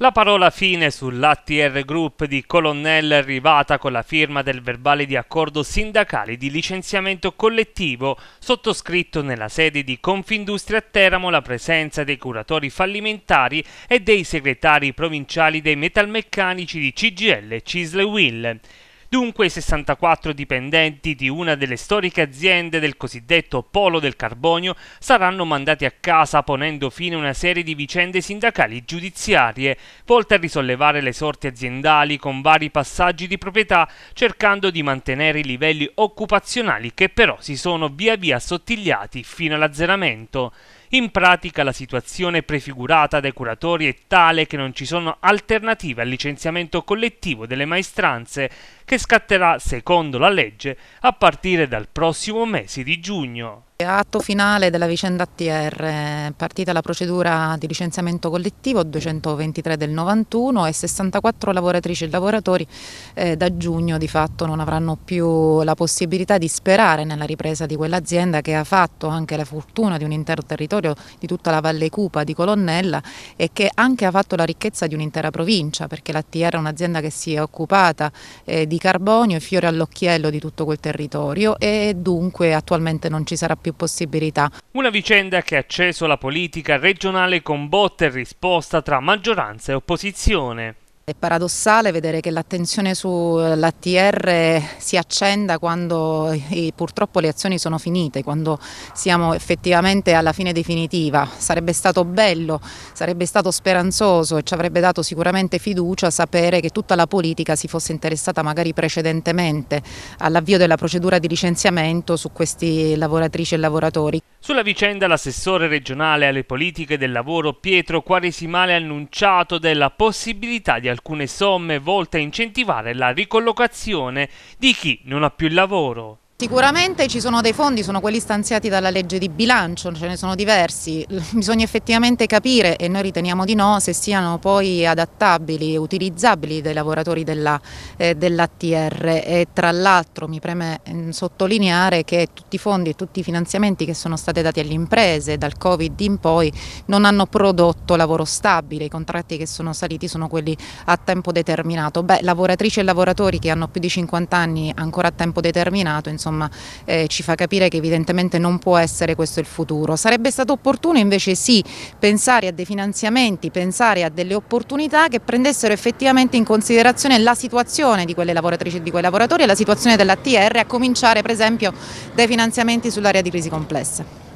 La parola fine sull'ATR Group di Colonnella è arrivata con la firma del verbale di accordo sindacale di licenziamento collettivo sottoscritto nella sede di Confindustria Teramo la presenza dei curatori fallimentari e dei segretari provinciali dei metalmeccanici di CGL Cisle Will. Dunque i 64 dipendenti di una delle storiche aziende del cosiddetto polo del carbonio saranno mandati a casa ponendo fine a una serie di vicende sindacali giudiziarie volte a risollevare le sorti aziendali con vari passaggi di proprietà cercando di mantenere i livelli occupazionali che però si sono via via assottigliati fino all'azzeramento. In pratica la situazione prefigurata dai curatori è tale che non ci sono alternative al licenziamento collettivo delle maestranze che scatterà, secondo la legge, a partire dal prossimo mese di giugno. Atto finale della vicenda ATR, eh, partita la procedura di licenziamento collettivo 223 del 91 e 64 lavoratrici e lavoratori eh, da giugno di fatto non avranno più la possibilità di sperare nella ripresa di quell'azienda che ha fatto anche la fortuna di un intero territorio, di tutta la Valle Cupa, di Colonnella e che anche ha fatto la ricchezza di un'intera provincia perché l'ATR è un'azienda che si è occupata eh, di carbonio e fiore all'occhiello di tutto quel territorio e dunque attualmente non ci sarà più più possibilità. Una vicenda che ha acceso la politica regionale con botte e risposta tra maggioranza e opposizione. È paradossale vedere che l'attenzione sull'ATR eh, si accenda quando purtroppo le azioni sono finite, quando siamo effettivamente alla fine definitiva. Sarebbe stato bello, sarebbe stato speranzoso e ci avrebbe dato sicuramente fiducia sapere che tutta la politica si fosse interessata magari precedentemente all'avvio della procedura di licenziamento su questi lavoratrici e lavoratori. Sulla vicenda l'assessore regionale alle politiche del lavoro Pietro Quaresimale ha annunciato della possibilità di alcune somme volte a incentivare la ricollocazione di chi non ha più il lavoro. Sicuramente ci sono dei fondi, sono quelli stanziati dalla legge di bilancio, ce ne sono diversi, bisogna effettivamente capire e noi riteniamo di no se siano poi adattabili e utilizzabili dai lavoratori dell'ATR eh, dell e tra l'altro mi preme mm, sottolineare che tutti i fondi e tutti i finanziamenti che sono stati dati alle imprese dal Covid in poi non hanno prodotto lavoro stabile, i contratti che sono saliti sono quelli a tempo determinato. Beh, lavoratrici e lavoratori che hanno più di 50 anni ancora a tempo determinato, insomma, insomma, eh, ci fa capire che evidentemente non può essere questo il futuro. Sarebbe stato opportuno invece sì pensare a dei finanziamenti, pensare a delle opportunità che prendessero effettivamente in considerazione la situazione di quelle lavoratrici e di quei lavoratori e la situazione dell'ATR, a cominciare per esempio dai finanziamenti sull'area di crisi complessa.